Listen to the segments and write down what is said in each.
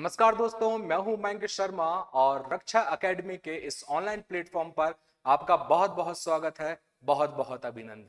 नमस्कार दोस्तों मैं हूं मयंक शर्मा और रक्षा एकेडमी के इस ऑनलाइन प्लेटफॉर्म पर आपका बहुत बहुत स्वागत है बहुत बहुत अभिनंदन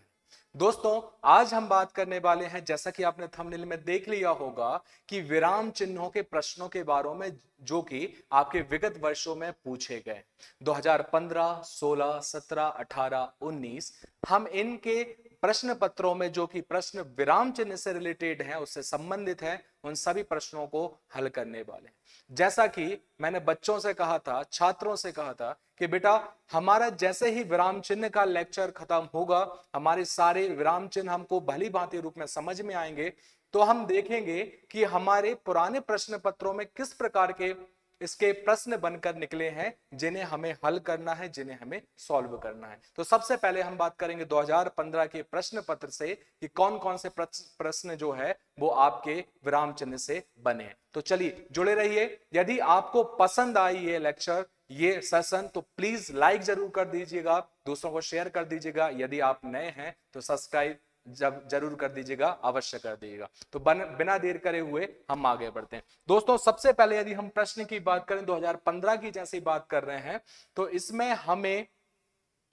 दोस्तों आज हम बात करने वाले हैं जैसा कि आपने थंबनेल में देख लिया होगा कि विराम चिन्हों के प्रश्नों के बारे में जो कि आपके विगत वर्षों में पूछे गए 2015, 16, 17, 18, 19 हम इनके प्रश्न पत्रों में जो कि प्रश्न विराम चिन्ह से रिलेटेड हैं उससे संबंधित हैं उन सभी प्रश्नों को हल करने वाले हैं जैसा कि मैंने बच्चों से कहा था छात्रों से कहा था कि बेटा हमारा जैसे ही विराम चिन्ह का लेक्चर खत्म होगा हमारे सारे विराम चिन्ह हमको भली भांति रूप में समझ में आएंगे तो हम देखेंगे कि हमारे पुराने प्रश्न पत्रों में किस प्रकार के इसके प्रश्न बनकर निकले हैं जिन्हें हमें हल करना है जिन्हें हमें सॉल्व करना है तो सबसे पहले हम बात करेंगे 2015 के प्रश्न पत्र से कि कौन कौन से प्रश्न जो है वो आपके विराम चिन्ह से बने हैं तो चलिए जुड़े रहिए यदि आपको पसंद आई ये लेक्चर ये सेशन तो प्लीज लाइक जरूर कर दीजिएगा दूसरों को शेयर कर दीजिएगा यदि आप नए हैं तो सब्सक्राइब जब जरूर कर दीजिएगा अवश्य कर दीजिएगा तो बन, बिना देर करे हुए हम आगे बढ़ते हैं दोस्तों सबसे पहले यदि हम प्रश्न की बात करें 2015 की जैसी बात कर रहे हैं तो इसमें हमें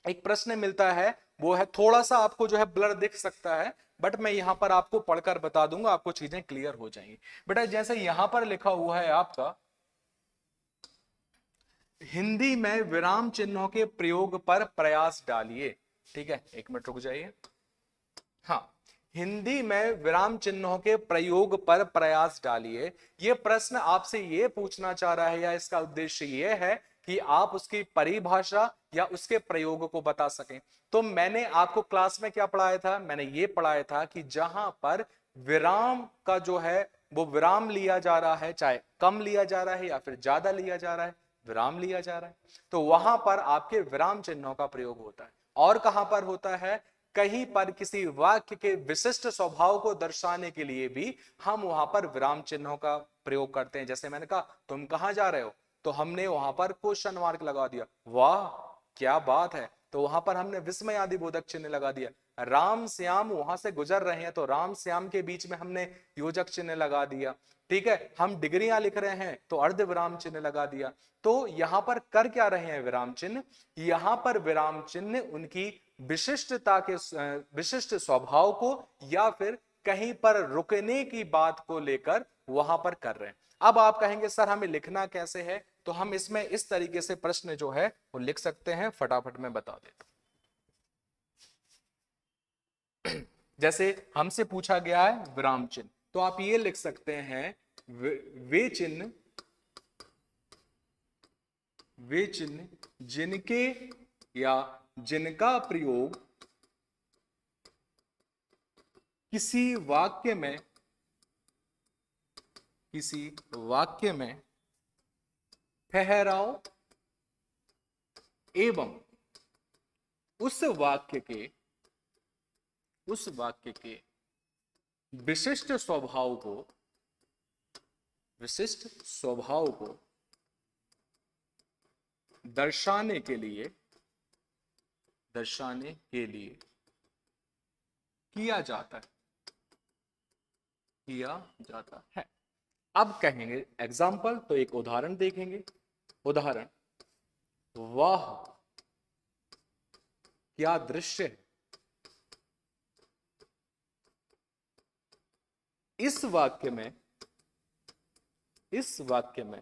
एक प्रश्न मिलता है वो है थोड़ा सा आपको जो है ब्लर दिख सकता है बट मैं यहाँ पर आपको पढ़कर बता दूंगा आपको चीजें क्लियर हो जाएंगी बेटा जैसे यहां पर लिखा हुआ है आपका हिंदी में विराम चिन्हों के प्रयोग पर प्रयास डालिए ठीक है एक मिनट रुक जाइए हाँ हिंदी में विराम चिन्हों के प्रयोग पर प्रयास डालिए ये प्रश्न आपसे ये पूछना चाह रहा है या इसका उद्देश्य ये है कि आप उसकी परिभाषा या उसके प्रयोग को बता सकें तो मैंने आपको क्लास में क्या पढ़ाया था मैंने ये पढ़ाया था कि जहां पर विराम का जो है वो विराम लिया जा रहा है चाहे कम लिया जा रहा है या फिर ज्यादा लिया जा रहा है विराम लिया जा रहा है तो वहां पर आपके विराम चिन्हों का प्रयोग होता है और कहां पर होता है कहीं पर किसी वाक्य के विशिष्ट स्वभाव को दर्शाने के लिए भी हम वहां पर विराम चिन्हों का प्रयोग करते हैं जैसे मैंने कहा तुम कहां जा रहे हो तो हमने वहां पर क्वेश्चन मार्क लगा दिया वाह क्या बात है तो वहां पर हमने विस्मय आदि बोधक चिन्ह लगा दिया राम श्याम वहां से गुजर रहे हैं तो राम श्याम के बीच में हमने योजक चिन्ह लगा दिया ठीक है हम डिग्रियां लिख रहे हैं तो अर्ध विराम चिन्ह लगा दिया तो यहां पर कर क्या रहे हैं विराम चिन्ह यहां पर विराम चिन्ह उनकी विशिष्टता के विशिष्ट स्वभाव को या फिर कहीं पर रुकने की बात को लेकर वहां पर कर रहे हैं अब आप कहेंगे सर हमें लिखना कैसे है तो हम इसमें इस तरीके से प्रश्न जो है वो लिख सकते हैं फटाफट में बता देता जैसे हमसे पूछा गया है विराम चिन्ह तो आप ये लिख सकते हैं वे चिन्ह वे चिन्ह जिनके या जिनका प्रयोग किसी वाक्य में किसी वाक्य में ठहराव एवं उस वाक्य के उस वाक्य के विशिष्ट स्वभाव को विशिष्ट स्वभाव को दर्शाने के लिए दर्शाने के लिए किया जाता है किया जाता है अब कहेंगे एग्जाम्पल तो एक उदाहरण देखेंगे उदाहरण वाह क्या दृश्य है इस वाक्य में इस वाक्य में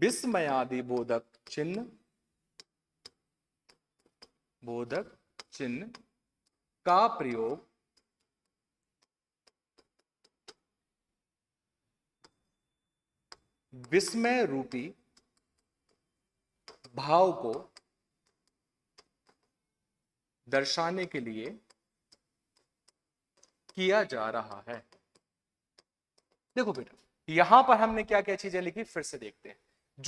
विस्मयादि बोधक चिन्ह बोधक चिन्ह का प्रयोग विस्मय रूपी भाव को दर्शाने के लिए किया जा रहा है देखो बेटा यहां पर हमने क्या क्या चीजें लिखी फिर से देखते हैं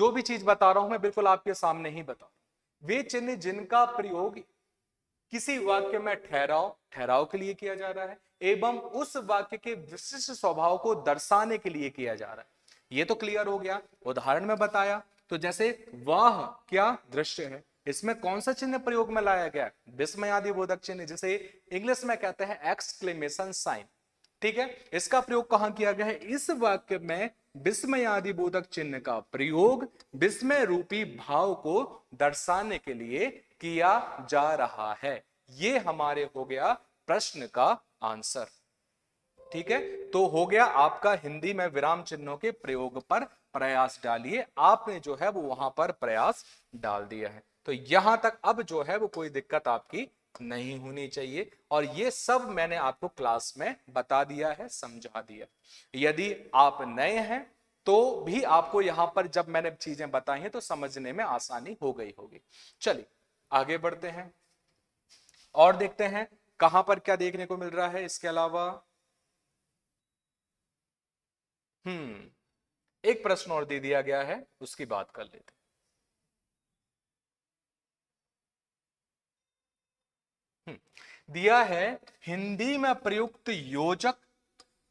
जो भी चीज बता रहा हूं मैं बिल्कुल आपके सामने ही बता वे चिन्ह जिनका प्रयोग किसी वाक्य में ठहराव ठहराव के लिए किया जा रहा है एवं उस वाक्य के विशिष्ट स्वभाव को दर्शाने के लिए किया जा रहा है ये तो क्लियर हो गया उदाहरण में बताया तो जैसे वाह क्या दृश्य है इसमें कौन सा चिन्ह प्रयोग में लाया गया विस्मयादि बोधक चिन्ह जिसे इंग्लिश में कहते हैं एक्सक्लेमेशन साइन ठीक है इसका प्रयोग कहां किया गया है इस वाक्य में विस्मय आदि बोधक चिन्ह का प्रयोग विस्मय रूपी भाव को दर्शाने के लिए किया जा रहा है ये हमारे हो गया प्रश्न का आंसर ठीक है तो हो गया आपका हिंदी में विराम चिन्हों के प्रयोग पर प्रयास डालिए आपने जो है वो वहां पर प्रयास डाल दिया है तो यहां तक अब जो है वो कोई दिक्कत आपकी नहीं होनी चाहिए और ये सब मैंने आपको क्लास में बता दिया है समझा दिया यदि आप नए हैं तो भी आपको यहां पर जब मैंने चीजें बताई हैं तो समझने में आसानी हो गई होगी चलिए आगे बढ़ते हैं और देखते हैं कहां पर क्या देखने को मिल रहा है इसके अलावा हम्म एक प्रश्न और दे दिया गया है उसकी बात कर लेते दिया है हिंदी में प्रयुक्त योजक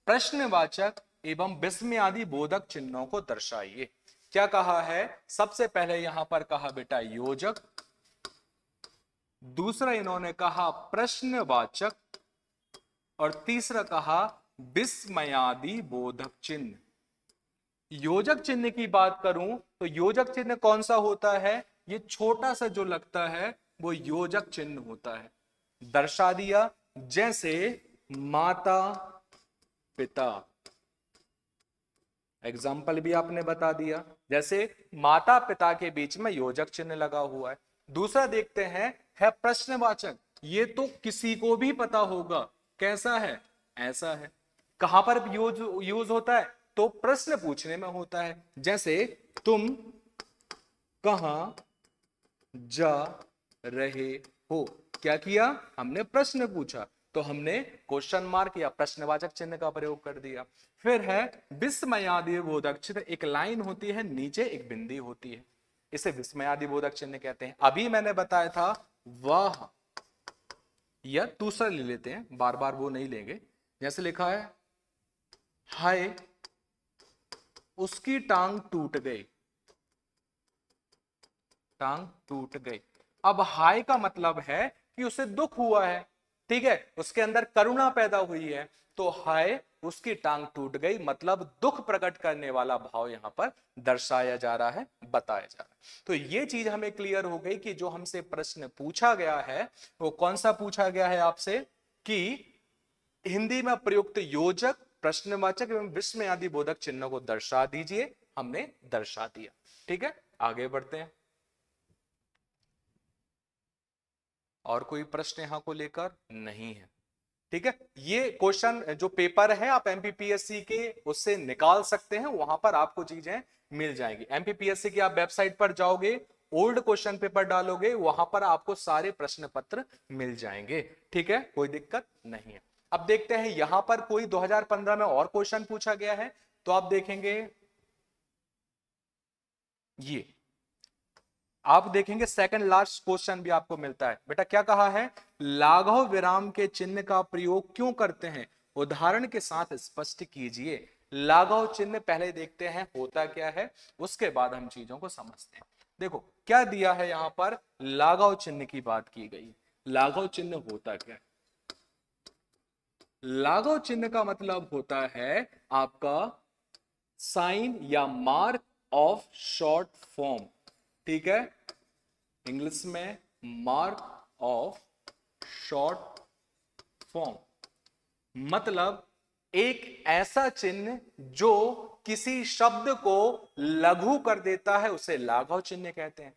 प्रश्नवाचक एवं विस्मय आदि बोधक चिन्हों को दर्शाइए क्या कहा है सबसे पहले यहां पर कहा बेटा योजक दूसरा इन्होंने कहा प्रश्नवाचक और तीसरा कहा विस्मयादि बोधक चिन्ह योजक चिन्ह की बात करूं तो योजक चिन्ह कौन सा होता है ये छोटा सा जो लगता है वो योजक चिन्ह होता है दर्शा दिया जैसे माता पिता एग्जाम्पल भी आपने बता दिया जैसे माता पिता के बीच में योजक चिन्ह लगा हुआ है दूसरा देखते हैं है प्रश्नवाचक ये तो किसी को भी पता होगा कैसा है ऐसा है कहां पर यूज यूज होता है तो प्रश्न पूछने में होता है जैसे तुम कहा जा रहे हो क्या किया हमने प्रश्न पूछा तो हमने क्वेश्चन मार्क या प्रश्नवाचक चिन्ह का प्रयोग कर दिया फिर है विस्मयादि बोधक चिन्ह एक लाइन होती है नीचे एक बिंदी होती है इसे विस्मयादि बोधक चिन्ह कहते हैं अभी मैंने बताया था वह या दूसरा ले लेते हैं बार बार वो नहीं लेंगे जैसे लिखा है हाय उसकी टांग टूट गई टांग टूट गई अब हाय का मतलब है कि उसे दुख हुआ है ठीक है उसके अंदर करुणा पैदा हुई है तो हाय उसकी टांग टूट गई मतलब दुख प्रकट करने वाला भाव यहां पर दर्शाया जा रहा है बताया जा रहा है तो ये चीज हमें क्लियर हो गई कि जो हमसे प्रश्न पूछा गया है वो कौन सा पूछा गया है आपसे कि हिंदी में प्रयुक्त योजक प्रश्नवाचक एवं विश्व आदि बोधक चिन्हों को दर्शा दीजिए हमने दर्शा दिया ठीक है आगे बढ़ते हैं और कोई प्रश्न यहाँ को लेकर नहीं है ठीक है ये क्वेश्चन जो पेपर है आप एमपीपीएससी के उससे निकाल सकते हैं वहां पर आपको चीजें मिल जाएंगी एमपीपीएससी की आप वेबसाइट पर जाओगे ओल्ड क्वेश्चन पेपर डालोगे वहां पर आपको सारे प्रश्न पत्र मिल जाएंगे ठीक है कोई दिक्कत नहीं है अब देखते हैं यहां पर कोई 2015 में और क्वेश्चन पूछा गया है तो आप देखेंगे ये आप देखेंगे सेकंड लास्ट क्वेश्चन भी आपको मिलता है बेटा क्या कहा है लाघव विराम के चिन्ह का प्रयोग क्यों करते हैं उदाहरण के साथ स्पष्ट कीजिए लाघव चिन्ह पहले देखते हैं होता क्या है उसके बाद हम चीजों को समझते हैं देखो क्या दिया है यहां पर लाघव चिन्ह की बात की गई लाघव चिन्ह होता क्या लाघव चिन्ह का मतलब होता है आपका साइन या मार्क ऑफ शॉर्ट फॉर्म ठीक है इंग्लिश में मार्क ऑफ शॉर्ट फॉर्म मतलब एक ऐसा चिन्ह जो किसी शब्द को लघु कर देता है उसे लाघव चिन्ह कहते हैं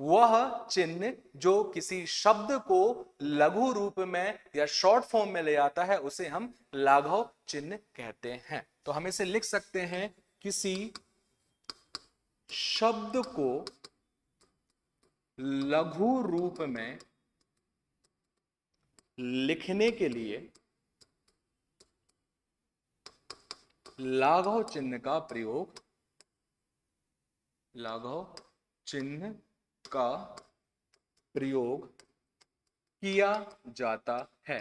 वह चिन्ह जो किसी शब्द को लघु रूप में या शॉर्ट फॉर्म में ले आता है उसे हम लाघव चिन्ह कहते हैं तो हम इसे लिख सकते हैं किसी शब्द को लघु रूप में लिखने के लिए लाघव चिन्ह का प्रयोग लाघव चिन्ह का प्रयोग किया जाता है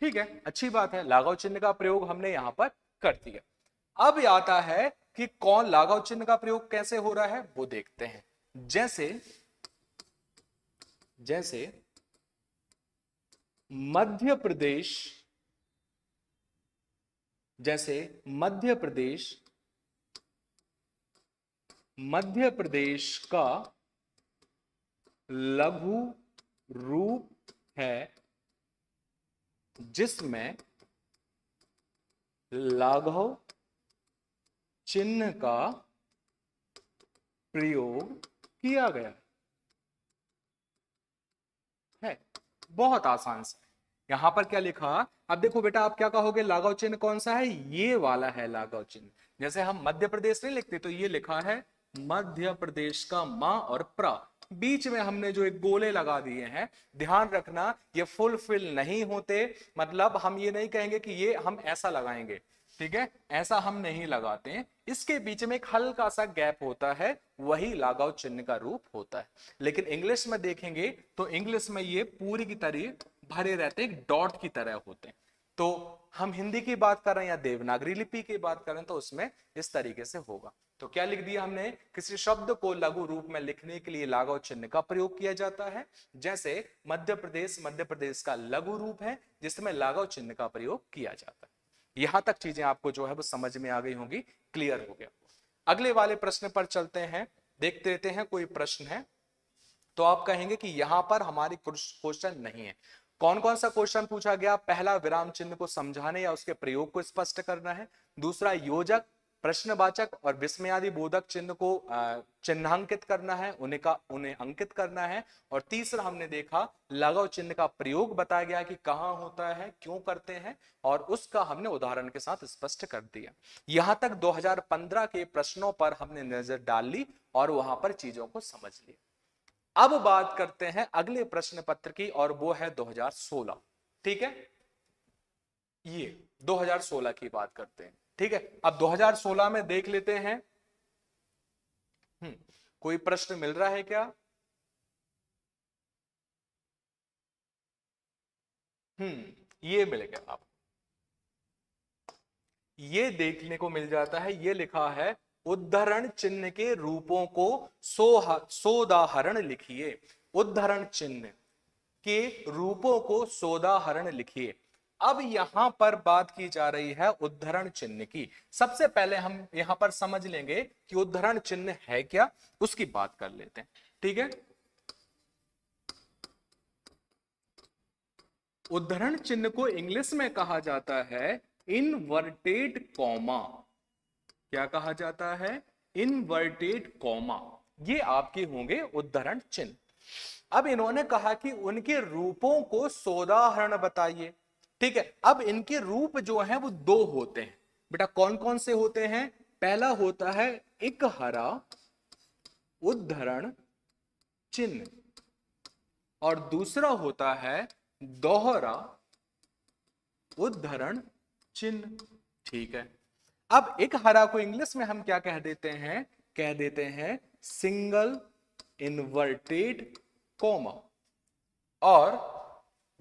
ठीक है अच्छी बात है लाघव चिन्ह का प्रयोग हमने यहां पर कर दिया अब आता है कि कौन लाघव चिन्ह का प्रयोग कैसे हो रहा है वो देखते हैं जैसे जैसे मध्य प्रदेश जैसे मध्य प्रदेश मध्य प्रदेश का लघु रूप है जिसमें लाघव चिन्ह का प्रयोग किया गया है बहुत आसान से यहां पर क्या लिखा अब देखो बेटा आप क्या कहोगे लाघव चिन्ह कौन सा है ये वाला है लागव चिन्ह जैसे हम मध्य प्रदेश नहीं लिखते तो ये लिखा है मध्य प्रदेश का मां और प्रा बीच में हमने जो एक गोले लगा दिए हैं ध्यान रखना ये फुलफिल नहीं होते मतलब हम ये नहीं कहेंगे कि ये हम ऐसा लगाएंगे ठीक है ऐसा हम नहीं लगाते हैं इसके बीच में एक हल्का सा गैप होता है वही लागाव चिन्ह का रूप होता है लेकिन इंग्लिश में देखेंगे तो इंग्लिश में ये पूरी की तरह भरे रहते हैं डॉट की तरह होते हैं तो हम हिंदी की बात कर रहे हैं या देवनागरी लिपि की बात करें तो उसमें इस तरीके से होगा तो क्या लिख दिया हमने किसी शब्द को लघु रूप में लिखने के लिए लाघव चिन्ह का प्रयोग किया जाता है जैसे मध्य प्रदेश मध्य प्रदेश का लघु रूप है जिसमें लाघव चिन्ह का प्रयोग किया जाता है यहां तक चीजें आपको जो है वो समझ में आ गई होंगी क्लियर हो गया अगले वाले प्रश्न पर चलते हैं देखते रहते हैं कोई प्रश्न है तो आप कहेंगे कि यहां पर हमारी क्वेश्चन नहीं है कौन कौन सा क्वेश्चन पूछा गया पहला विराम चिन्ह को समझाने या उसके प्रयोग को स्पष्ट करना है दूसरा योजक प्रश्नवाचक और विस्मयादि बोधक चिन्ह को चिन्हांकित करना है उन्हें का उन्हें अंकित करना है और तीसरा हमने देखा लगाव चिन्ह का प्रयोग बताया गया कि कहाँ होता है क्यों करते हैं और उसका हमने उदाहरण के साथ स्पष्ट कर दिया यहाँ तक 2015 के प्रश्नों पर हमने नजर डाल ली और वहां पर चीजों को समझ लिया अब बात करते हैं अगले प्रश्न पत्र की और वो है दो ठीक है ये दो की बात करते हैं ठीक है अब 2016 में देख लेते हैं हम्म, कोई प्रश्न मिल रहा है क्या हम्म ये मिल गया आप ये देखने को मिल जाता है ये लिखा है उद्धरण चिन्ह के रूपों को सो सोदाहरण लिखिए उद्धरण चिन्ह के रूपों को सोदाहरण लिखिए अब यहां पर बात की जा रही है उद्धरण चिन्ह की सबसे पहले हम यहां पर समझ लेंगे कि उद्धरण चिन्ह है क्या उसकी बात कर लेते हैं ठीक है उद्धरण चिन्ह को इंग्लिश में कहा जाता है इनवर्टेड कॉमा क्या कहा जाता है इनवर्टेड कॉमा ये आपके होंगे उद्धरण चिन्ह अब इन्होंने कहा कि उनके रूपों को सोदाहरण बताइए ठीक है अब इनके रूप जो है वो दो होते हैं बेटा कौन कौन से होते हैं पहला होता है एक हरा उद्धरण चिन्ह और दूसरा होता है दोहरा उद्धरण चिन्ह ठीक है अब एक हरा को इंग्लिश में हम क्या कह देते हैं कह देते हैं सिंगल इन्वर्टेड कोमा और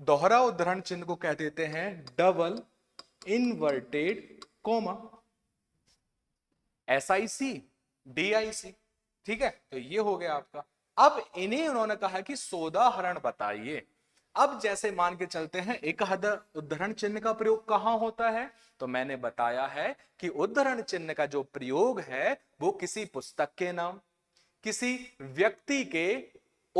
दोहरा उद्धरण चिन्ह को कह देते हैं double inverted comma S I C D I C ठीक है तो ये हो गया आपका अब इन्हें उन्होंने कहा कि सोदाहरण बताइए अब जैसे मान के चलते हैं एक हद उद्धरण चिन्ह का प्रयोग कहां होता है तो मैंने बताया है कि उद्धरण चिन्ह का जो प्रयोग है वो किसी पुस्तक के नाम किसी व्यक्ति के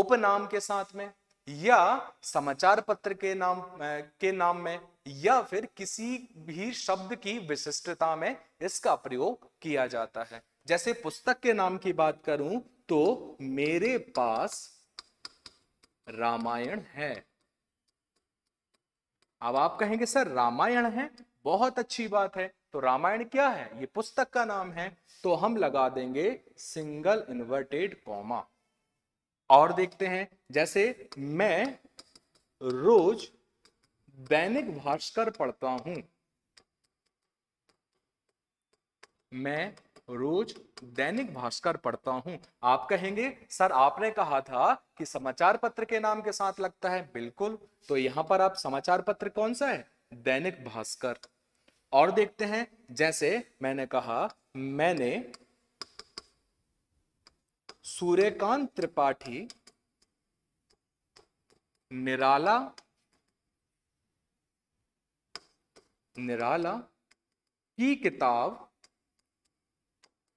उपनाम के साथ में या समाचार पत्र के नाम के नाम में या फिर किसी भी शब्द की विशिष्टता में इसका प्रयोग किया जाता है जैसे पुस्तक के नाम की बात करूं तो मेरे पास रामायण है अब आप कहेंगे सर रामायण है बहुत अच्छी बात है तो रामायण क्या है ये पुस्तक का नाम है तो हम लगा देंगे सिंगल इन्वर्टेड कॉमा और देखते हैं जैसे मैं रोज दैनिक भास्कर पढ़ता हूं मैं रोज दैनिक भास्कर पढ़ता हूं आप कहेंगे सर आपने कहा था कि समाचार पत्र के नाम के साथ लगता है बिल्कुल तो यहां पर आप समाचार पत्र कौन सा है दैनिक भास्कर और देखते हैं जैसे मैंने कहा मैंने सूर्यकांत त्रिपाठी निराला निराला की किताब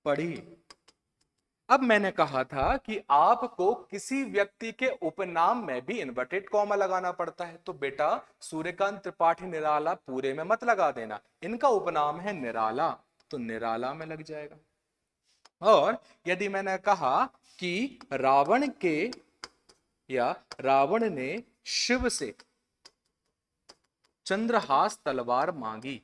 पढ़ी अब मैंने कहा था कि आपको किसी व्यक्ति के उपनाम में भी इन्वर्टेड कॉमा लगाना पड़ता है तो बेटा सूर्यकांत त्रिपाठी निराला पूरे में मत लगा देना इनका उपनाम है निराला तो निराला में लग जाएगा और यदि मैंने कहा कि रावण के या रावण ने शिव से चंद्रहास तलवार मांगी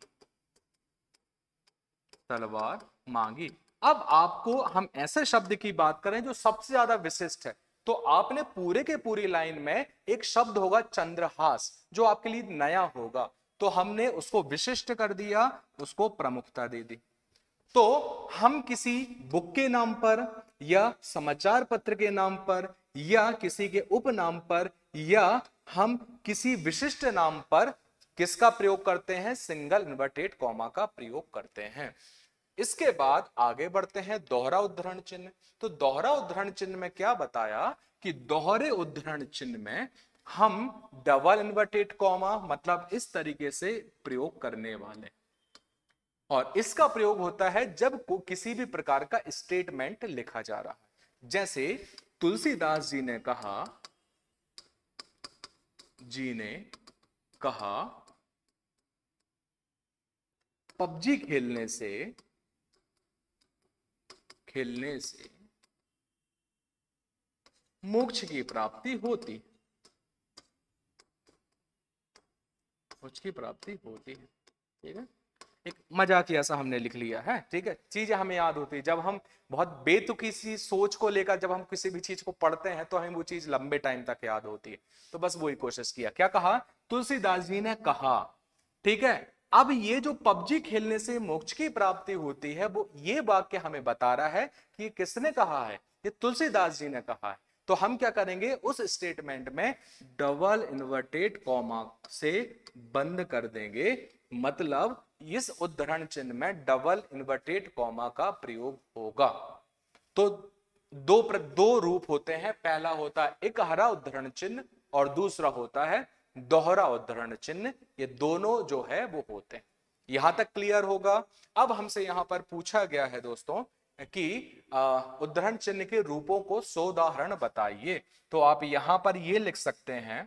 तलवार मांगी अब आपको हम ऐसे शब्द की बात करें जो सबसे ज्यादा विशिष्ट है तो आपने पूरे के पूरी लाइन में एक शब्द होगा चंद्रहास जो आपके लिए नया होगा तो हमने उसको विशिष्ट कर दिया उसको प्रमुखता दे दी तो हम किसी बुक के नाम पर या समाचार पत्र के नाम पर या किसी के उपनाम पर या हम किसी विशिष्ट नाम पर किसका प्रयोग करते हैं सिंगल इन्वर्टेड कॉमा का प्रयोग करते हैं इसके बाद आगे बढ़ते हैं दोहरा उद्धरण चिन्ह तो दोहरा उद्धरण चिन्ह में क्या बताया कि दोहरे उद्धरण चिन्ह में हम डबल इन्वर्टेड कॉमा मतलब इस तरीके से प्रयोग करने वाले और इसका प्रयोग होता है जब को किसी भी प्रकार का स्टेटमेंट लिखा जा रहा है जैसे तुलसीदास जी ने कहा जी ने कहा पबजी खेलने से खेलने से मोक्ष की प्राप्ति होती मोक्ष की प्राप्ति होती है ठीक है एक मजाकिया सा हमने लिख लिया है ठीक है चीजें हमें याद होती है जब हम बहुत बेतुकी सी सोच को लेकर जब हम किसी भी चीज को पढ़ते हैं तो हमें वो चीज लंबे टाइम तक याद होती है तो बस वही कोशिश किया क्या कहा तुलसीदास जी ने कहा ठीक है अब ये जो पबजी खेलने से मोक्ष की प्राप्ति होती है वो ये वाक्य हमें बता रहा है कि किसने कहा है ये तुलसीदास जी ने कहा है तो हम क्या करेंगे उस स्टेटमेंट में डबल इन्वर्टेड कॉमा से बंद कर देंगे मतलब इस उद्धरण चिन्ह में डबल इन्वर्टेड कॉमा का प्रयोग होगा तो दो प्र, दो रूप होते हैं पहला होता है एक हरा उद्धरण चिन्ह और दूसरा होता है दोहरा उद्धरण चिन्ह ये दोनों जो है वो होते हैं यहां तक क्लियर होगा अब हमसे यहां पर पूछा गया है दोस्तों कि उदाहरण चिन्ह के रूपों को सोदाहरण बताइए तो आप यहां पर यह लिख सकते हैं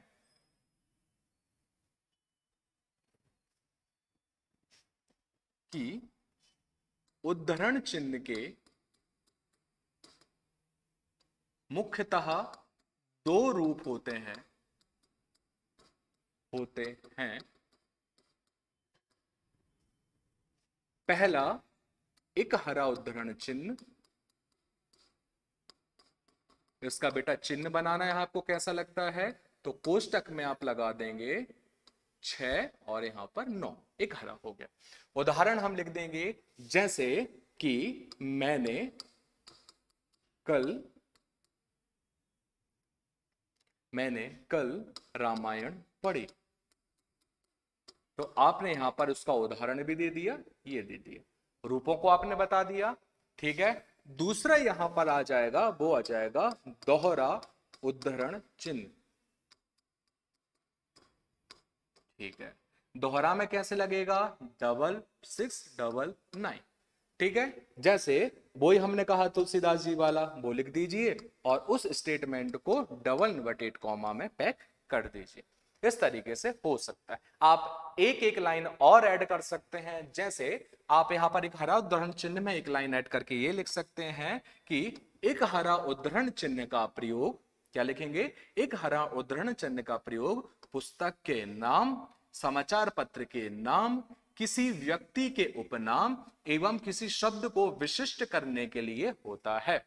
कि उद्धरण चिन्ह के मुख्यतः दो रूप होते हैं होते हैं पहला एक हरा उद्धरण चिन्ह इसका बेटा चिन्ह बनाना है आपको कैसा लगता है तो कोष्टक में आप लगा देंगे छ और यहां पर नौ एक हरा हो गया उदाहरण हम लिख देंगे जैसे कि मैंने कल मैंने कल रामायण पढ़ी तो आपने यहां पर उसका उदाहरण भी दे दिया ये दे दिया रूपों को आपने बता दिया ठीक है दूसरा यहां पर आ जाएगा वो आ जाएगा दोहरा उद्धरण चिन्ह ठीक है दोहरा में कैसे लगेगा डबल सिक्स डबल नाइन ठीक है जैसे वो ही हमने कहा तुलसीदास जी वाला वो लिख दीजिए और उस स्टेटमेंट को डबल इन्वर्टेड कॉमा में पैक कर दीजिए इस तरीके से हो सकता है आप एक एक लाइन और ऐड कर सकते हैं जैसे आप यहाँ पर एक हरा उदाहरण चिन्ह में एक लाइन ऐड करके ये लिख सकते हैं कि एक हरा उदाहरण चिन्ह का प्रयोग क्या लिखेंगे एक हरा उदाहरण चिन्ह का प्रयोग पुस्तक के नाम समाचार पत्र के नाम किसी व्यक्ति के उपनाम एवं किसी शब्द को विशिष्ट करने के लिए होता है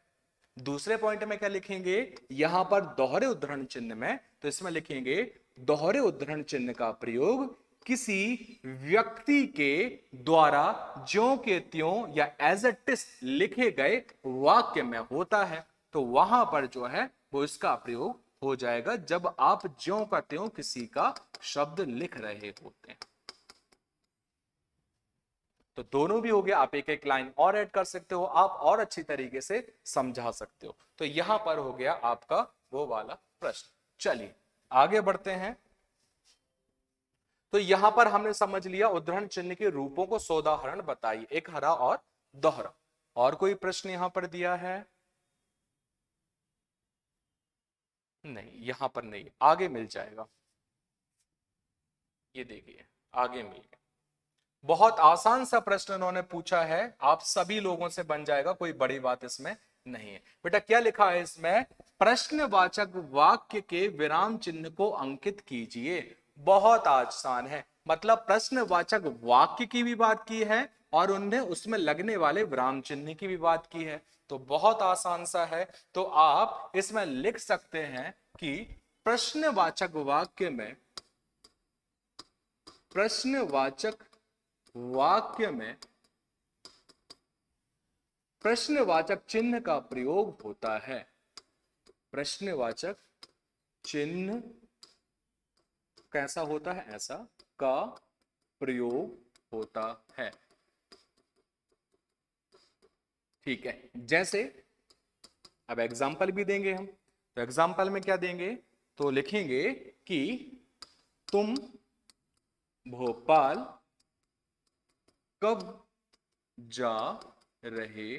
दूसरे पॉइंट में क्या लिखेंगे यहां पर दोहरे उदाहरण चिन्ह में तो इसमें लिखेंगे दोहरे उद्धरण चिन्ह का प्रयोग किसी व्यक्ति के द्वारा ज्यो के त्यों या एज ए टिस्ट लिखे गए वाक्य में होता है तो वहां पर जो है वो इसका प्रयोग हो जाएगा जब आप ज्यो का त्यों किसी का शब्द लिख रहे होते हैं तो दोनों भी हो गया आप एक एक लाइन और ऐड कर सकते हो आप और अच्छी तरीके से समझा सकते हो तो यहां पर हो गया आपका वो वाला प्रश्न चलिए आगे बढ़ते हैं तो यहां पर हमने समझ लिया उदाहरण चिन्ह के रूपों को सोदाहरण बताइए एक हरा और दोहरा और कोई प्रश्न यहां पर दिया है नहीं यहां पर नहीं आगे मिल जाएगा ये देखिए आगे मिल गया बहुत आसान सा प्रश्न उन्होंने पूछा है आप सभी लोगों से बन जाएगा कोई बड़ी बात इसमें नहीं है बेटा क्या लिखा है इसमें प्रश्नवाचक वाक्य के विराम चिन्ह को अंकित कीजिए बहुत आसान है मतलब प्रश्नवाचक वाक्य की भी बात की है और उन्हें उसमें लगने वाले विराम चिन्ह की भी बात की है तो बहुत आसान सा है तो आप इसमें लिख सकते हैं कि प्रश्नवाचक वाक्य में प्रश्नवाचक वाक्य में प्रश्नवाचक चिन्ह का प्रयोग होता है प्रश्नवाचक चिन्ह कैसा होता है ऐसा का प्रयोग होता है ठीक है जैसे अब एग्जाम्पल भी देंगे हम तो एग्जाम्पल में क्या देंगे तो लिखेंगे कि तुम भोपाल कब जा रहे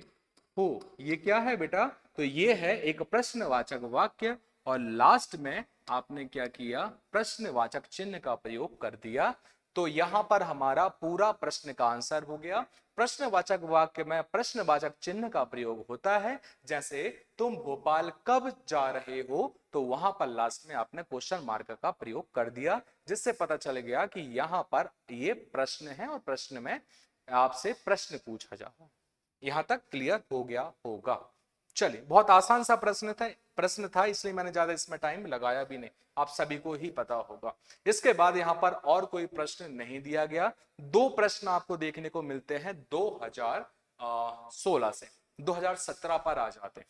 हो ये क्या है बेटा तो ये है एक प्रश्नवाचक वाक्य और लास्ट में आपने क्या किया प्रश्नवाचक चिन्ह का प्रयोग कर दिया तो यहां पर हमारा पूरा प्रश्न का आंसर हो गया प्रश्नवाचक वाक्य में प्रश्नवाचक चिन्ह का प्रयोग होता है जैसे तुम भोपाल कब जा रहे हो तो वहां पर लास्ट में आपने क्वेश्चन मार्क का प्रयोग कर दिया जिससे पता चल गया कि यहाँ पर ये प्रश्न है और प्रश्न में आपसे प्रश्न पूछा जा रहा यहाँ तक क्लियर हो गया होगा चलिए बहुत आसान सा प्रश्न था प्रश्न था इसलिए मैंने ज्यादा इसमें टाइम लगाया भी नहीं आप सभी को ही पता होगा इसके बाद यहाँ पर और कोई प्रश्न नहीं दिया गया दो प्रश्न आपको देखने को मिलते हैं 2016 से 2017 पर आ जाते हैं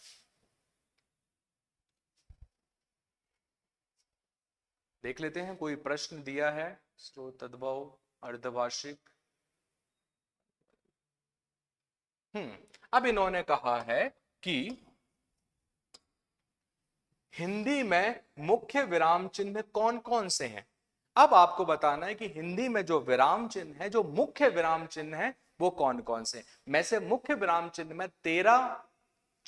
देख लेते हैं कोई प्रश्न दिया है तद्भव अर्धवार्षिक हम्म अब इन्होंने कहा है कि हिंदी में मुख्य विराम चिन्ह कौन कौन से हैं अब आपको बताना है कि हिंदी में जो विराम चिन्ह है जो मुख्य विराम चिन्ह है वो कौन कौन से मैं से मुख्य विराम चिन्ह में तेरह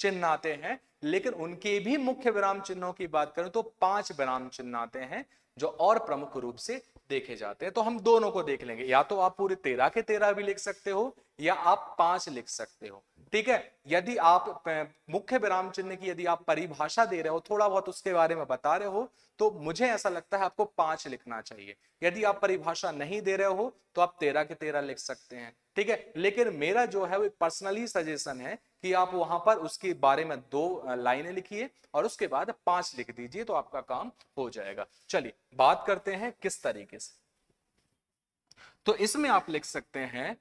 चिन्ह आते हैं लेकिन उनके भी मुख्य विराम चिन्हों की बात करें तो पांच विराम चिन्ह आते हैं जो और प्रमुख रूप से देखे जाते हैं तो हम दोनों को देख लेंगे या तो आप पूरे तेरह के तेरह भी लिख सकते हो या आप पांच लिख सकते हो ठीक है यदि आप मुख्य विराम चिन्ह की यदि आप परिभाषा दे रहे हो थोड़ा बहुत उसके बारे में बता रहे हो तो मुझे ऐसा लगता है आपको पांच लिखना चाहिए यदि आप परिभाषा नहीं दे रहे हो तो आप तेरह के तेरह लिख सकते हैं ठीक है लेकिन मेरा जो है वो पर्सनली सजेशन है कि आप वहां पर उसके बारे में दो लाइनें लिखिए और उसके बाद पांच लिख दीजिए तो आपका काम हो जाएगा चलिए बात करते हैं किस तरीके से तो इसमें आप लिख सकते हैं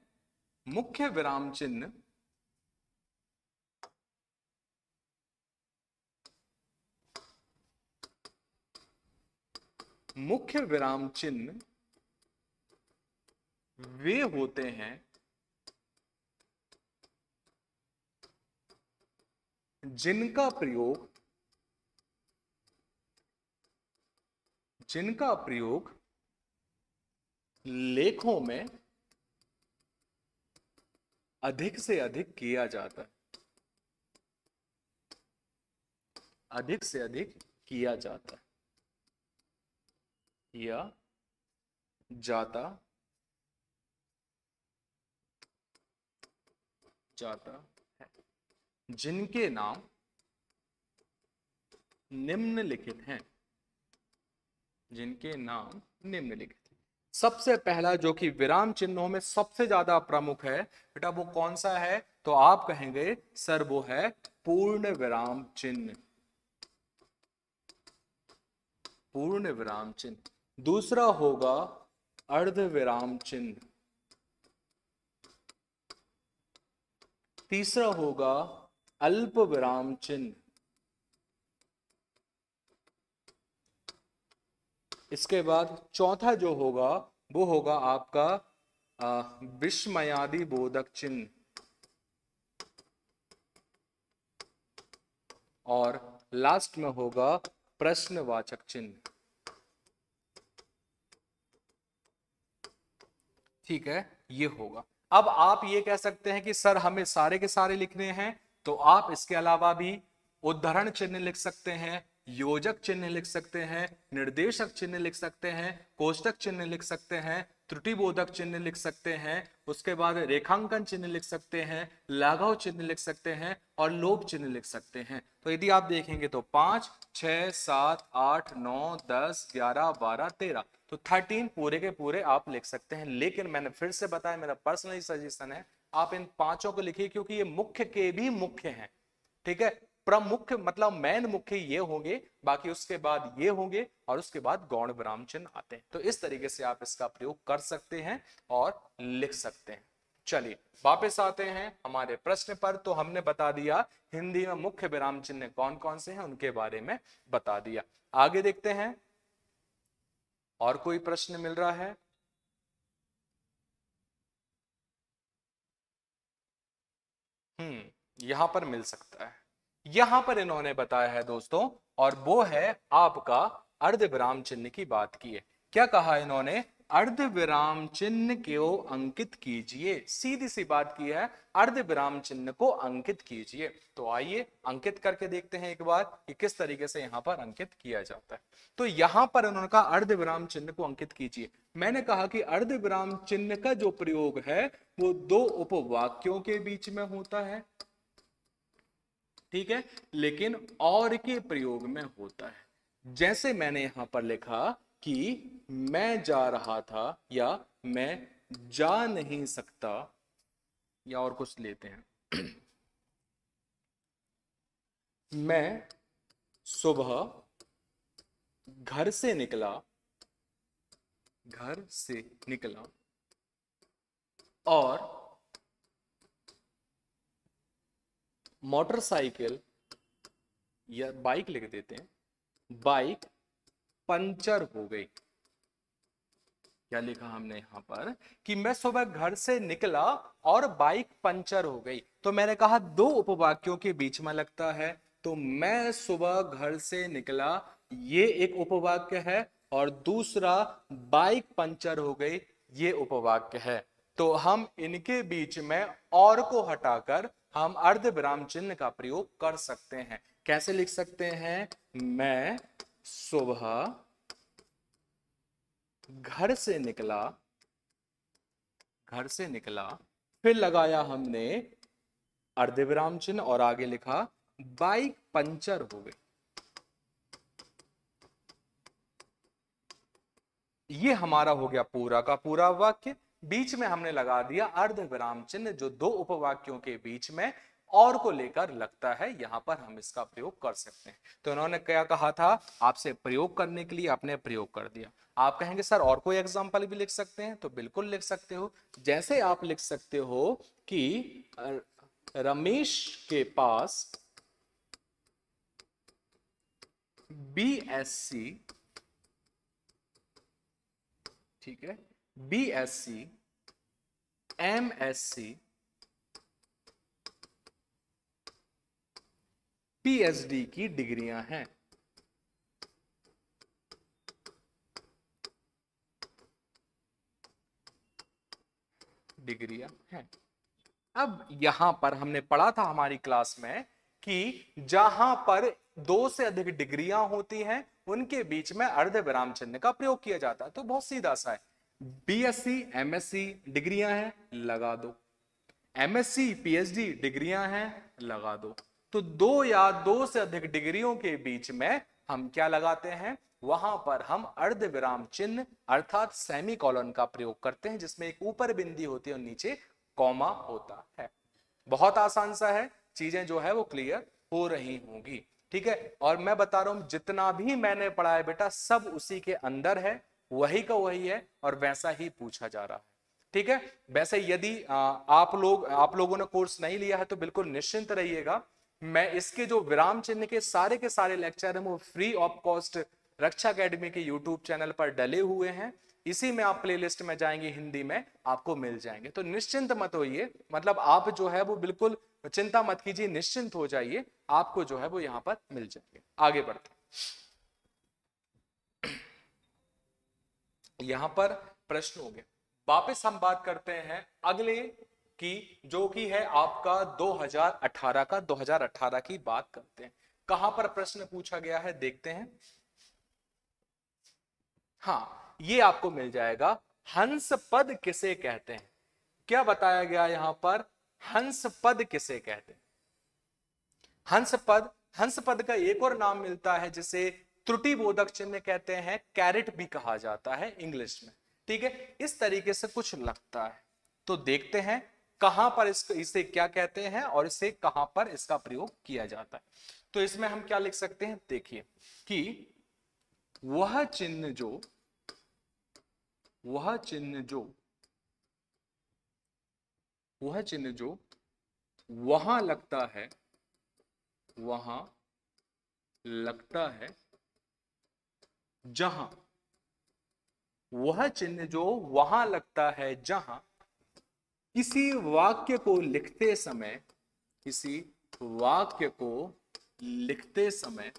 मुख्य विराम चिन्ह मुख्य विराम चिन्ह वे होते हैं जिनका प्रयोग जिनका प्रयोग लेखों में अधिक से अधिक किया जाता है अधिक से अधिक किया जाता है किया जाता जाता है जिनके नाम निम्नलिखित हैं जिनके नाम निम्नलिखित सबसे पहला जो कि विराम चिन्हों में सबसे ज्यादा प्रमुख है बेटा वो कौन सा है तो आप कहेंगे सर वो है पूर्ण विराम चिन्ह पूर्ण विराम चिन्ह दूसरा होगा अर्ध विराम चिन्ह तीसरा होगा अल्प विराम चिन्ह इसके बाद चौथा जो होगा वो होगा आपका विस्मयादि बोधक चिन्ह और लास्ट में होगा प्रश्नवाचक चिन्ह ठीक है ये होगा अब आप ये कह सकते हैं कि सर हमें सारे के सारे लिखने हैं तो आप इसके अलावा भी उद्धरण चिन्ह लिख सकते हैं योजक चिन्ह लिख सकते हैं निर्देशक चिन्ह लिख सकते हैं कोष्टक चिन्ह लिख सकते हैं त्रुटि बोधक चिन्ह लिख सकते हैं उसके बाद रेखांकन चिन्ह लिख सकते हैं लाघव चिन्ह लिख सकते हैं और लोभ चिन्ह लिख सकते हैं तो यदि आप देखेंगे तो पांच छ सात आठ नौ दस ग्यारह बारह तेरह तो थर्टीन पूरे के पूरे आप लिख सकते हैं लेकिन मैंने फिर से बताया मेरा पर्सनली सजेशन है आप इन पांचों को लिखिए क्योंकि ये मुख्य के भी मुख्य हैं ठीक है प्रमुख मतलब मैन मुख्य ये होंगे बाकी उसके बाद ये होंगे और उसके बाद गौण विराम चिन्ह आते हैं तो इस तरीके से आप इसका प्रयोग कर सकते हैं और लिख सकते हैं चलिए वापस आते हैं हमारे प्रश्न पर तो हमने बता दिया हिंदी में मुख्य विराम चिन्ह कौन कौन से हैं उनके बारे में बता दिया आगे देखते हैं और कोई प्रश्न मिल रहा है हम्म यहां पर मिल सकता है यहां पर इन्होंने बताया है दोस्तों और वो है आपका अर्ध विराम चिन्ह की बात की है क्या कहा इन्होंने अर्ध विराम चिन्ह को अंकित कीजिए सीधी सी बात की है अर्ध विराम चिन्ह को अंकित कीजिए तो आइए अंकित करके देखते हैं एक बार कि किस तरीके से यहां पर अंकित किया जाता है तो यहां पर उन्होंने कहा अर्ध विराम चिन्ह को अंकित कीजिए मैंने कहा कि अर्ध विराम चिन्ह का जो प्रयोग है वो दो उपवाक्यों के बीच में होता है ठीक है लेकिन और के प्रयोग में होता है जैसे मैंने यहां पर लिखा कि मैं जा रहा था या मैं जा नहीं सकता या और कुछ लेते हैं मैं सुबह घर से निकला घर से निकला और मोटरसाइकिल या बाइक लिख देते हैं बाइक पंचर हो गई क्या लिखा हमने यहां पर कि मैं सुबह घर से निकला और बाइक पंचर हो गई तो मैंने कहा दो उपवाक्यों के बीच में लगता है तो मैं सुबह घर से निकला ये एक उपवाक्य है और दूसरा बाइक पंचर हो गई ये उपवाक्य है तो हम इनके बीच में और को हटाकर हम अर्ध विराम चिन्ह का प्रयोग कर सकते हैं कैसे लिख सकते हैं मैं सुबह घर से निकला घर से निकला फिर लगाया हमने विराम चिन्ह और आगे लिखा बाइक पंचर हो गई ये हमारा हो गया पूरा का पूरा वाक्य बीच में हमने लगा दिया अर्ध विराम चिन्ह जो दो उपवाक्यों के बीच में और को लेकर लगता है यहां पर हम इसका प्रयोग कर सकते हैं तो इन्होंने क्या कहा था आपसे प्रयोग करने के लिए आपने प्रयोग कर दिया आप कहेंगे सर और कोई एग्जाम्पल भी लिख सकते हैं तो बिल्कुल लिख सकते हो जैसे आप लिख सकते हो कि रमेश के पास बी एस सी ठीक है B S C M P H PhD की डिग्रियां हैं डिग्रियां हैं अब यहां पर हमने पढ़ा था हमारी क्लास में कि जहां पर दो से अधिक डिग्रियां होती हैं उनके बीच में अर्ध विराम चिन्ह का प्रयोग किया जाता है तो बहुत सीधा सा है बीएससी एमएससी डिग्रियां हैं लगा दो एमएससी पीएचडी डिग्रियां हैं लगा दो तो दो या दो से अधिक डिग्रियों के बीच में हम क्या लगाते हैं वहां पर हम अर्ध विराम चिन्ह अर्थात सेमी कॉलन का प्रयोग करते हैं जिसमें एक ऊपर बिंदी होती है और नीचे कॉमा होता है बहुत आसान सा है चीजें जो है वो क्लियर हो रही होंगी ठीक है और मैं बता रहा हूं जितना भी मैंने पढ़ाया बेटा सब उसी के अंदर है वही का वही है और वैसा ही पूछा जा रहा है ठीक है वैसे यदि आप लोग आप लोगों ने कोर्स नहीं लिया है तो बिल्कुल निश्चिंत रहिएगा मैं इसके जो विराम चिन्ह के सारे के सारे लेक्चर हैं वो free of cost Raksha academy के यूट्यूब चैनल पर डले हुए हैं इसी में आप प्लेलिस्ट में जाएंगे हिंदी में आपको मिल जाएंगे तो निश्चिंत मत होइए मतलब आप जो है वो बिल्कुल चिंता मत कीजिए निश्चिंत हो जाइए आपको जो है वो यहाँ पर मिल जाएंगे आगे बढ़ते हैं यहां पर प्रश्न हो गया वापस हम बात करते हैं अगले की जो कि है आपका 2018 का 2018 की बात करते हैं कहां पर प्रश्न पूछा गया है देखते हैं हाँ ये आपको मिल जाएगा हंस पद किसे कहते हैं क्या बताया गया यहां पर हंस पद किसे कहते हैं हंस पद हंस पद का एक और नाम मिलता है जिसे त्रुटि बोधक चिन्ह कहते हैं कैरेट भी कहा जाता है इंग्लिश में ठीक है इस तरीके से कुछ लगता है तो देखते हैं कहां पर इसको इसे क्या कहते हैं और इसे कहां पर इसका प्रयोग किया जाता है तो इसमें हम क्या लिख सकते हैं देखिए कि वह चिन्ह जो वह चिन्ह जो वह चिन्ह जो वहां लगता है वहां लगता है जहां वह चिन्ह जो वहां लगता है जहां किसी वाक्य को लिखते समय किसी वाक्य को लिखते समय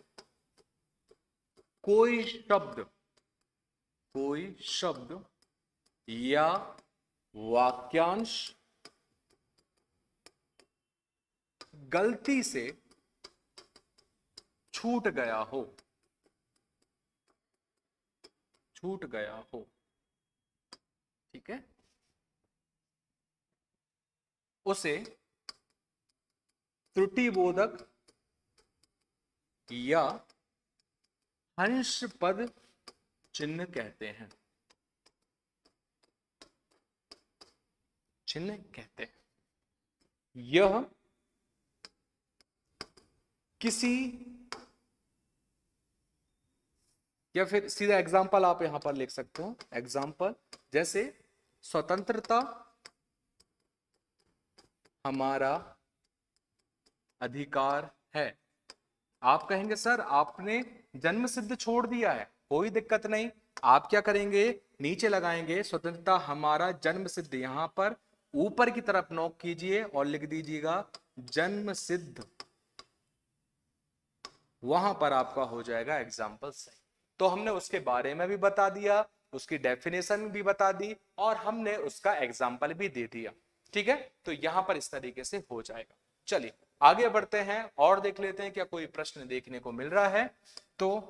कोई शब्द कोई शब्द या वाक्यांश गलती से छूट गया हो छूट गया हो ठीक है उसे त्रुटिबोधक या हंस पद चिन्ह कहते हैं चिन्ह कहते हैं यह किसी या फिर सीधा एग्जाम्पल आप यहां पर लिख सकते हो एग्जाम्पल जैसे स्वतंत्रता हमारा अधिकार है आप कहेंगे सर आपने जन्म सिद्ध छोड़ दिया है कोई दिक्कत नहीं आप क्या करेंगे नीचे लगाएंगे स्वतंत्रता हमारा जन्म सिद्ध यहां पर ऊपर की तरफ नोक कीजिए और लिख दीजिएगा जन्म सिद्ध वहां पर आपका हो जाएगा एग्जाम्पल सही तो हमने उसके बारे में भी बता दिया उसकी डेफिनेशन भी बता दी और हमने उसका एग्जाम्पल भी दे दिया ठीक है तो यहाँ पर इस तरीके से हो जाएगा चलिए आगे बढ़ते हैं और देख लेते हैं क्या कोई प्रश्न देखने को मिल रहा है तो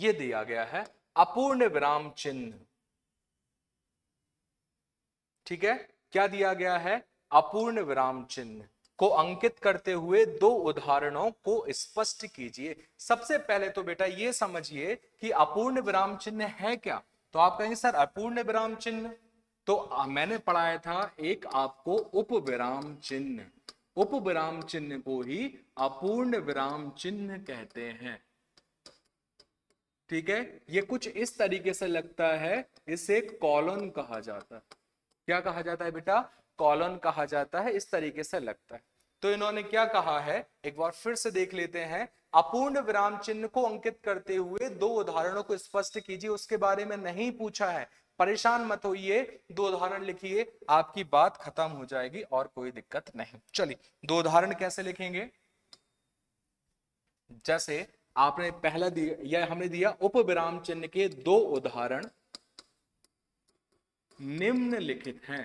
ये दिया गया है अपूर्ण विराम चिन्ह ठीक है क्या दिया गया है अपूर्ण विराम चिन्ह को अंकित करते हुए दो उदाहरणों को स्पष्ट कीजिए सबसे पहले तो बेटा ये समझिए कि अपूर्ण विराम चिन्ह है क्या तो आप कहेंगे सर अपूर्ण विराम चिन्ह तो मैंने पढ़ाया था एक आपको उप विराम चिन्ह उप विराम चिन्ह को ही अपूर्ण विराम चिन्ह कहते हैं ठीक है ये कुछ इस तरीके से लगता है इसे कॉलन कहा जाता है क्या कहा जाता है बेटा कॉलन कहा जाता है इस तरीके से लगता है तो इन्होंने क्या कहा है एक बार फिर से देख लेते हैं अपूर्ण विराम चिन्ह को अंकित करते हुए दो उदाहरणों को स्पष्ट कीजिए उसके बारे में नहीं पूछा है परेशान मत होइए दो उदाहरण लिखिए आपकी बात खत्म हो जाएगी और कोई दिक्कत नहीं चलिए दो उदाहरण कैसे लिखेंगे जैसे आपने पहला दिया या हमने दिया उप विराम चिन्ह के दो उदाहरण निम्नलिखित हैं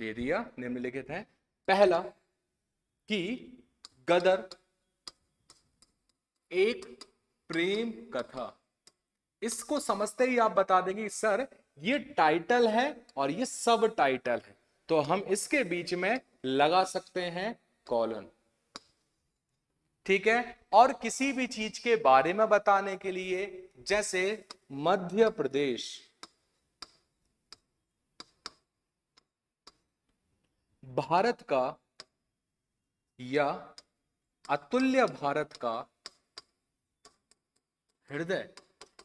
दे दिया निम्नलिखित है पहला कि गदर एक प्रेम कथा इसको समझते ही आप बता देंगे सर ये टाइटल है और ये सब टाइटल है तो हम इसके बीच में लगा सकते हैं कॉलन ठीक है और किसी भी चीज के बारे में बताने के लिए जैसे मध्य प्रदेश भारत का या अतुल्य भारत का हृदय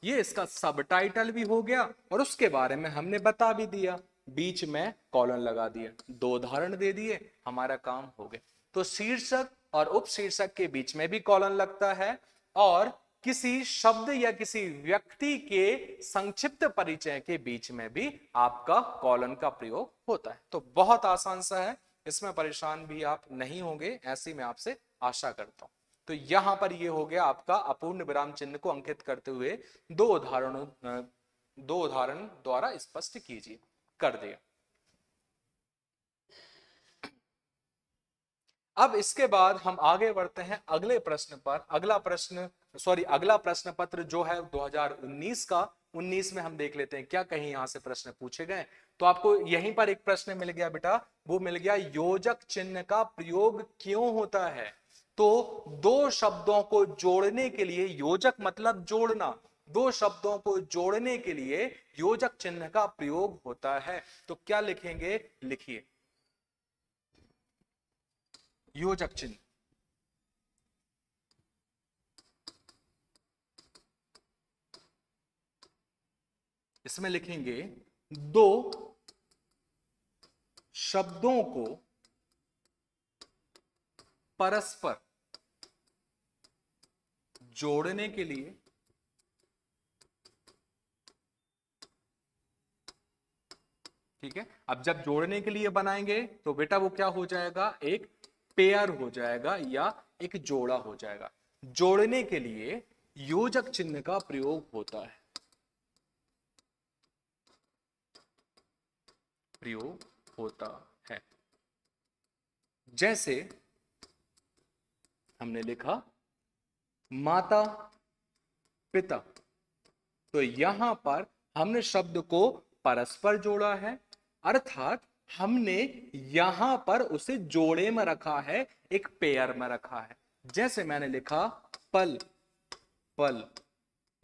ये इसका सबटाइटल भी हो गया और उसके बारे में हमने बता भी दिया बीच में कॉलन लगा दिया दो उदाहरण दे दिए हमारा काम हो गया तो शीर्षक और उपशीर्षक के बीच में भी कॉलन लगता है और किसी शब्द या किसी व्यक्ति के संक्षिप्त परिचय के बीच में भी आपका कॉलन का प्रयोग होता है तो बहुत आसान सा है इसमें परेशान भी आप नहीं होंगे ऐसी मैं आपसे आशा करता हूं तो यहां पर यह हो गया आपका अपूर्ण विराम चिन्ह को अंकित करते हुए दो उदाहरणों दो उदाहरण द्वारा स्पष्ट कीजिए कर दिया अब इसके बाद हम आगे बढ़ते हैं अगले प्रश्न पर अगला प्रश्न सॉरी अगला प्रश्न पत्र जो है 2019 का 19 में हम देख लेते हैं क्या कहीं यहां से प्रश्न पूछे गए तो आपको यहीं पर एक प्रश्न मिल गया बेटा वो मिल गया योजक चिन्ह का प्रयोग क्यों होता है तो दो शब्दों को जोड़ने के लिए योजक मतलब जोड़ना दो शब्दों को जोड़ने के लिए योजक चिन्ह का प्रयोग होता है तो क्या लिखेंगे लिखिए योजक चिन्ह इसमें लिखेंगे दो शब्दों को परस्पर जोड़ने के लिए ठीक है अब जब जोड़ने के लिए बनाएंगे तो बेटा वो क्या हो जाएगा एक पेयर हो जाएगा या एक जोड़ा हो जाएगा जोड़ने के लिए योजक चिन्ह का प्रयोग होता है प्रयोग होता है जैसे हमने लिखा माता पिता तो यहां पर हमने शब्द को परस्पर जोड़ा है अर्थात हमने यहां पर उसे जोड़े में रखा है एक पेयर में रखा है जैसे मैंने लिखा पल पल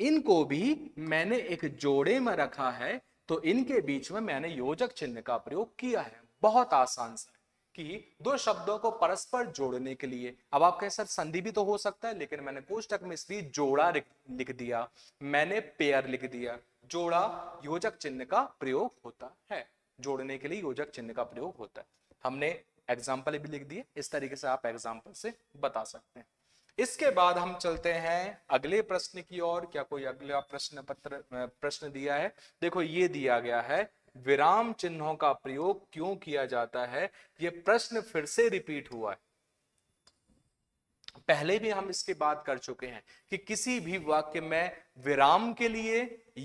इनको भी मैंने एक जोड़े में रखा है तो इनके बीच में मैंने योजक चिन्ह का प्रयोग किया है बहुत आसान सा कि दो शब्दों को परस्पर जोड़ने के लिए अब आप कह सर संधि भी तो हो सकता है लेकिन मैंने कोष्टक में इसलिए जोड़ा लिख दिया मैंने पेयर लिख दिया जोड़ा योजक चिन्ह का प्रयोग होता है जोड़ने के लिए योजक चिन्ह का प्रयोग होता है हमने एग्जाम्पल भी लिख दिए इस तरीके से आप एग्जाम्पल से बता सकते हैं इसके बाद हम चलते हैं अगले प्रश्न की ओर क्या कोई अगला प्रश्न पत्र प्रश्न दिया है देखो ये दिया गया है विराम चिन्हों का प्रयोग क्यों किया जाता है ये प्रश्न फिर से रिपीट हुआ है पहले भी हम इसकी बात कर चुके हैं कि किसी भी वाक्य में विराम के लिए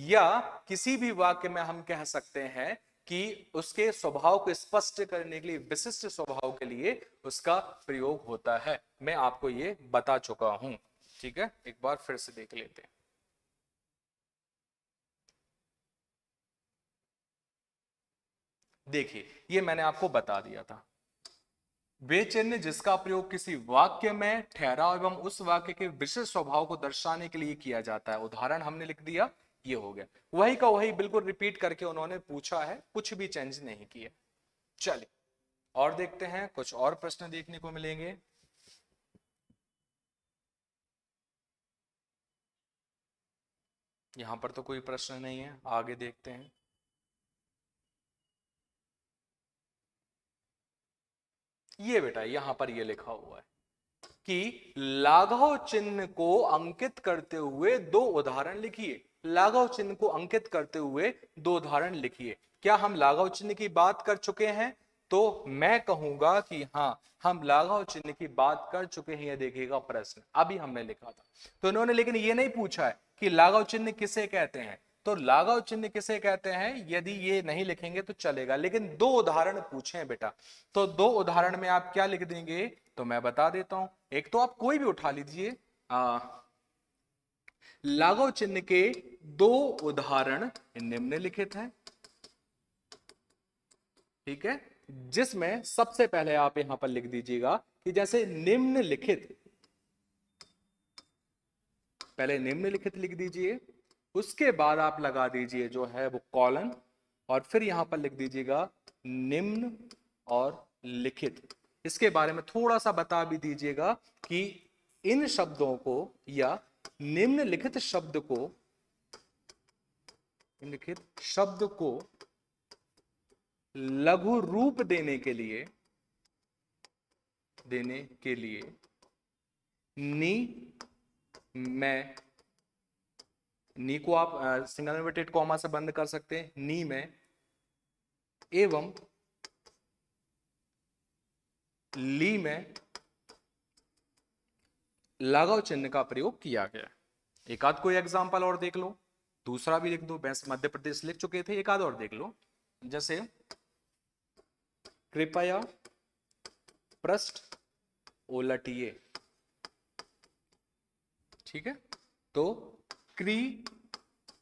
या किसी भी वाक्य में हम कह सकते हैं कि उसके स्वभाव को स्पष्ट करने के लिए विशिष्ट स्वभाव के लिए उसका प्रयोग होता है मैं आपको ये बता चुका हूं ठीक है एक बार फिर से देख लेते हैं देखिए ये मैंने आपको बता दिया था वे चिन्ह जिसका प्रयोग किसी वाक्य में ठहराव एवं उस वाक्य के विशिष्ट स्वभाव को दर्शाने के लिए किया जाता है उदाहरण हमने लिख दिया ये हो गया वही का वही बिल्कुल रिपीट करके उन्होंने पूछा है कुछ भी चेंज नहीं किया चलिए और देखते हैं कुछ और प्रश्न देखने को मिलेंगे यहां पर तो कोई प्रश्न नहीं है आगे देखते हैं ये बेटा यहां पर ये लिखा हुआ है कि लाघव चिन्ह को अंकित करते हुए दो उदाहरण लिखिए लाघव चिन्ह को अंकित करते हुए दो उदाहरण लिखिए क्या हम लाघव चिन्ह की बात कर चुके हैं तो मैं कहूंगा कि हाँ हम लाघव चिन्ह की बात कर चुके हैं यह देखिएगा प्रश्न अभी हमने लिखा था तो इन्होंने लेकिन ये नहीं पूछा है कि लाघव चिन्ह किसे कहते हैं तो लाघव चिन्ह किसे कहते हैं यदि ये नहीं लिखेंगे तो चलेगा लेकिन दो उदाहरण पूछे बेटा तो दो उदाहरण में आप क्या लिख देंगे तो मैं बता देता हूं एक तो आप कोई भी उठा लीजिए लागव चिन्ह के दो उदाहरण निम्नलिखित हैं ठीक है जिसमें सबसे पहले आप यहां पर लिख दीजिएगा कि जैसे निम्नलिखित पहले निम्नलिखित लिख दीजिए उसके बाद आप लगा दीजिए जो है वो कॉलन और फिर यहां पर लिख दीजिएगा निम्न और लिखित इसके बारे में थोड़ा सा बता भी दीजिएगा कि इन शब्दों को या निम्नलिखित शब्द को निम्नलिखित शब्द को लघु रूप देने के लिए देने के लिए नी मैं नी को आप सिंगल इन्वर्टेड कॉमा से बंद कर सकते हैं नी में एवं ली में लाघव चिन्ह का प्रयोग किया गया एक आध कोई एग्जाम्पल और देख लो दूसरा भी लिख दो मध्य प्रदेश लिख चुके थे एक आध और देख लो जैसे कृपया प्रस्ट ओलटिए ठीक है तो क्री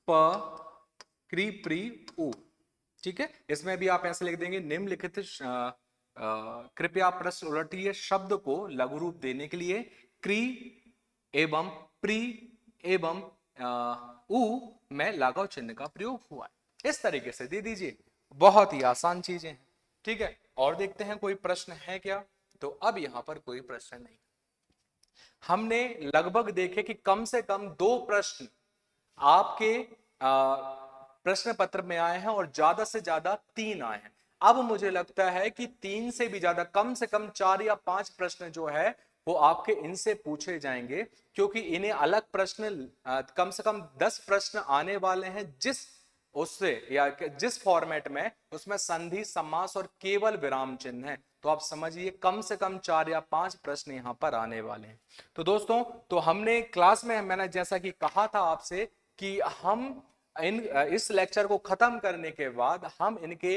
प क्री प्री उ ठीक है इसमें भी आप ऐसे लिख देंगे निम्नलिखित कृपया प्रश्न उलटिए शब्द को लघु रूप देने के लिए क्री एवं प्री एवं उ में लागव चिन्ह का प्रयोग हुआ है इस तरीके से दे दीजिए बहुत ही आसान चीजें हैं ठीक है और देखते हैं कोई प्रश्न है क्या तो अब यहाँ पर कोई प्रश्न नहीं हमने लगभग देखे कि कम से कम दो प्रश्न आपके प्रश्न पत्र में आए हैं और ज्यादा से ज्यादा तीन आए हैं अब मुझे लगता है कि तीन से भी ज्यादा कम से कम चार या पांच प्रश्न जो है वो आपके इनसे पूछे जाएंगे क्योंकि इन्हें अलग प्रश्न कम से कम दस प्रश्न आने वाले हैं जिस उससे या जिस फॉर्मेट में उसमें संधि समास और केवल विराम चिन्ह है तो आप समझिए कम से कम चार या पांच प्रश्न यहाँ पर आने वाले हैं तो दोस्तों तो हमने क्लास में मैंने जैसा कि कहा था आपसे कि हम इन इस लेक्चर को खत्म करने के बाद हम इनके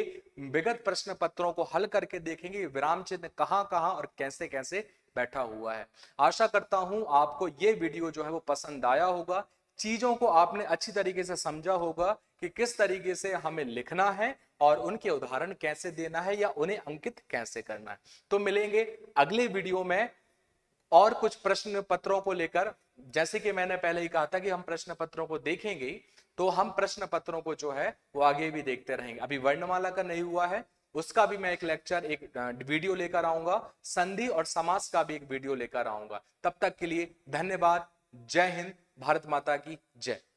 विगत प्रश्न पत्रों को हल करके देखेंगे विराम चिन्ह कहाँ कहाँ और कैसे कैसे बैठा हुआ है आशा करता हूँ आपको ये वीडियो जो है वो पसंद आया होगा चीज़ों को आपने अच्छी तरीके से समझा होगा कि किस तरीके से हमें लिखना है और उनके उदाहरण कैसे देना है या उन्हें अंकित कैसे करना है तो मिलेंगे अगले वीडियो में और कुछ प्रश्न पत्रों को लेकर जैसे कि मैंने पहले ही कहा था कि हम प्रश्न पत्रों को देखेंगे तो हम प्रश्न पत्रों को जो है वो आगे भी देखते रहेंगे अभी वर्णमाला का नहीं हुआ है उसका भी मैं एक लेक्चर एक वीडियो लेकर आऊंगा संधि और समास का भी एक वीडियो लेकर आऊंगा तब तक के लिए धन्यवाद जय हिंद भारत माता की जय